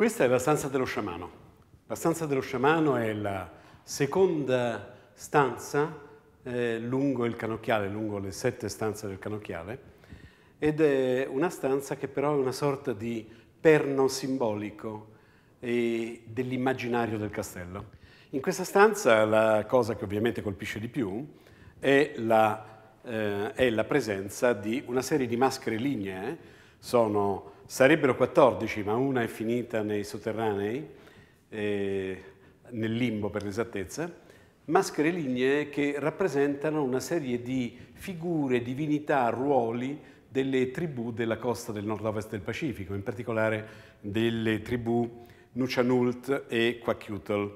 Questa è la stanza dello sciamano. La stanza dello sciamano è la seconda stanza eh, lungo il canocchiale, lungo le sette stanze del canocchiale, ed è una stanza che però è una sorta di perno simbolico eh, dell'immaginario del castello. In questa stanza la cosa che ovviamente colpisce di più è la, eh, è la presenza di una serie di maschere lignee, sono Sarebbero 14, ma una è finita nei sotterranei, eh, nel limbo per l'esattezza, maschere lignee che rappresentano una serie di figure, divinità, ruoli delle tribù della costa del nord-ovest del Pacifico, in particolare delle tribù Nucianult e Quakiutl.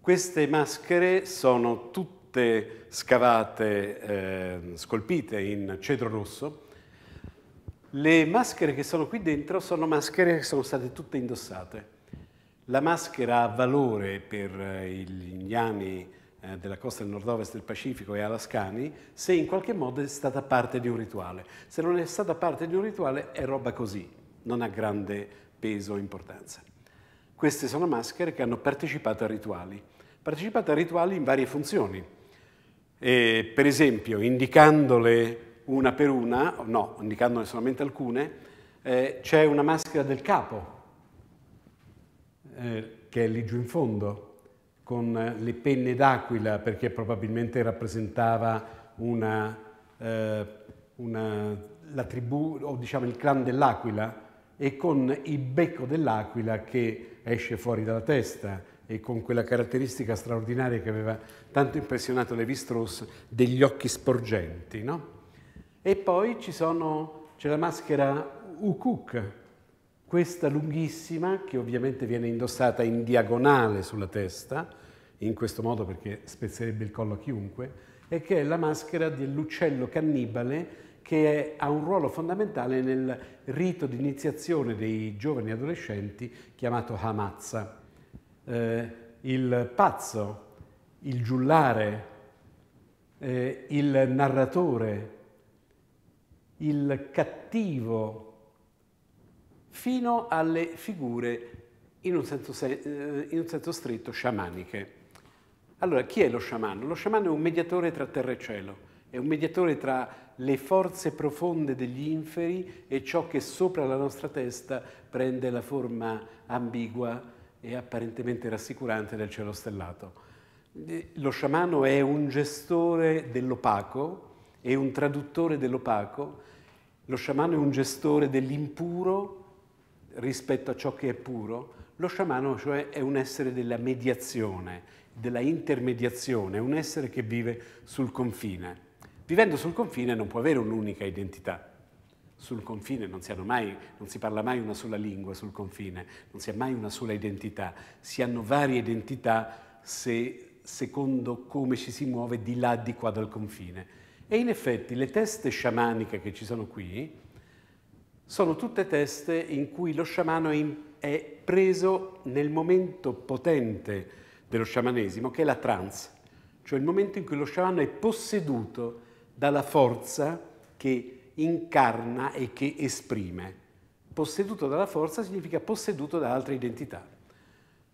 Queste maschere sono tutte scavate, eh, scolpite in cedro rosso, le maschere che sono qui dentro sono maschere che sono state tutte indossate. La maschera ha valore per eh, gli indiani eh, della costa del nord-ovest del Pacifico e alascani se in qualche modo è stata parte di un rituale. Se non è stata parte di un rituale è roba così, non ha grande peso o importanza. Queste sono maschere che hanno partecipato a rituali, partecipato a rituali in varie funzioni. E, per esempio, indicandole una per una, no, indicandone solamente alcune, eh, c'è una maschera del capo, eh, che è lì giù in fondo, con le penne d'aquila, perché probabilmente rappresentava una, eh, una, la tribù, o diciamo il clan dell'aquila, e con il becco dell'aquila che esce fuori dalla testa e con quella caratteristica straordinaria che aveva tanto impressionato Levi Strauss degli occhi sporgenti, no? E poi c'è la maschera Ukuk, questa lunghissima che ovviamente viene indossata in diagonale sulla testa, in questo modo perché spezzerebbe il collo a chiunque, e che è la maschera dell'uccello cannibale che è, ha un ruolo fondamentale nel rito di iniziazione dei giovani adolescenti chiamato Hamazza. Eh, il pazzo, il giullare, eh, il narratore, il cattivo fino alle figure in un senso, eh, in un senso stretto sciamaniche. Allora, chi è lo sciamano? Lo sciamano è un mediatore tra terra e cielo, è un mediatore tra le forze profonde degli inferi e ciò che sopra la nostra testa prende la forma ambigua e apparentemente rassicurante del cielo stellato. Eh, lo sciamano è un gestore dell'opaco, è un traduttore dell'opaco, lo sciamano è un gestore dell'impuro rispetto a ciò che è puro, lo sciamano cioè è un essere della mediazione, della intermediazione, un essere che vive sul confine. Vivendo sul confine non può avere un'unica identità. Sul confine non si, mai, non si parla mai una sola lingua sul confine, non si ha mai una sola identità, si hanno varie identità se, secondo come ci si muove di là di qua dal confine e in effetti le teste sciamaniche che ci sono qui sono tutte teste in cui lo sciamano è, è preso nel momento potente dello sciamanesimo, che è la trance, cioè il momento in cui lo sciamano è posseduto dalla forza che incarna e che esprime. Posseduto dalla forza significa posseduto da altre identità.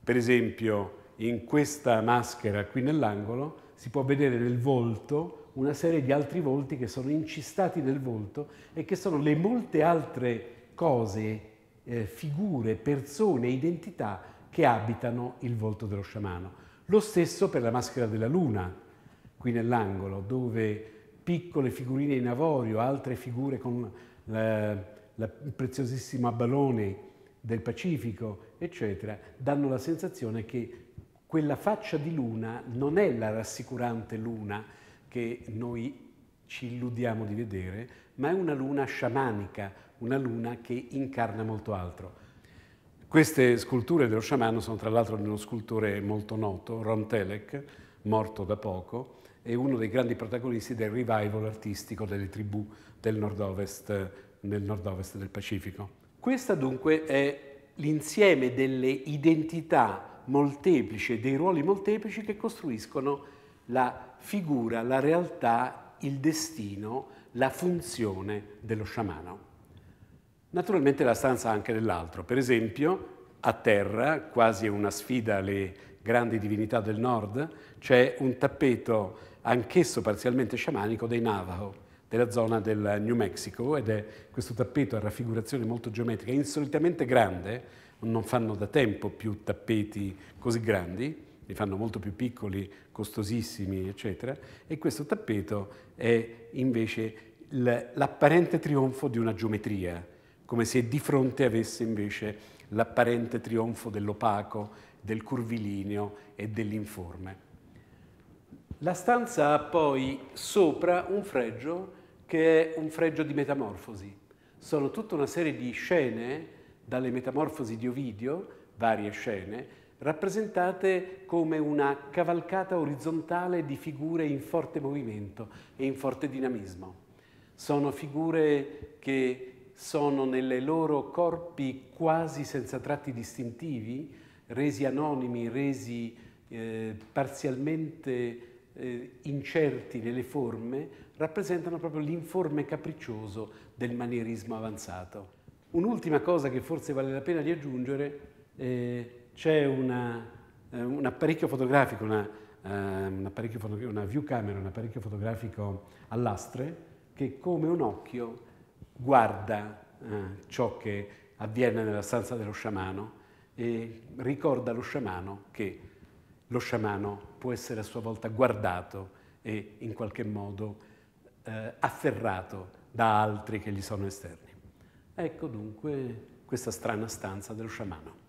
Per esempio, in questa maschera qui nell'angolo si può vedere nel volto una serie di altri volti che sono incistati nel volto e che sono le molte altre cose, eh, figure, persone, identità che abitano il volto dello sciamano. Lo stesso per la maschera della luna, qui nell'angolo, dove piccole figurine in avorio, altre figure con il eh, preziosissimo preziosissima del Pacifico, eccetera, danno la sensazione che quella faccia di luna non è la rassicurante luna, che noi ci illudiamo di vedere, ma è una luna sciamanica, una luna che incarna molto altro. Queste sculture dello sciamano sono tra l'altro di uno scultore molto noto, Ron Telek, morto da poco, e uno dei grandi protagonisti del revival artistico delle tribù del nord-ovest, nel nord-ovest del Pacifico. Questa dunque è l'insieme delle identità molteplici e dei ruoli molteplici che costruiscono la figura, la realtà, il destino, la funzione dello sciamano. Naturalmente la stanza anche dell'altro. Per esempio, a terra, quasi una sfida alle grandi divinità del nord, c'è un tappeto anch'esso parzialmente sciamanico dei Navajo della zona del New Mexico ed è questo tappeto a raffigurazione molto geometrica, insolitamente grande, non fanno da tempo più tappeti così grandi, li fanno molto più piccoli, costosissimi, eccetera, e questo tappeto è invece l'apparente trionfo di una geometria, come se di fronte avesse invece l'apparente trionfo dell'opaco, del curvilineo e dell'informe. La stanza ha poi sopra un fregio che è un fregio di metamorfosi. Sono tutta una serie di scene dalle metamorfosi di Ovidio, varie scene, rappresentate come una cavalcata orizzontale di figure in forte movimento e in forte dinamismo. Sono figure che sono nelle loro corpi quasi senza tratti distintivi, resi anonimi, resi eh, parzialmente eh, incerti nelle forme, rappresentano proprio l'informe capriccioso del manierismo avanzato. Un'ultima cosa che forse vale la pena di aggiungere eh, c'è una, eh, un apparecchio fotografico, una, ehm, un apparecchio foto, una view camera, un apparecchio fotografico a lastre che come un occhio guarda eh, ciò che avviene nella stanza dello sciamano e ricorda allo sciamano che lo sciamano può essere a sua volta guardato e in qualche modo eh, afferrato da altri che gli sono esterni. Ecco dunque questa strana stanza dello sciamano.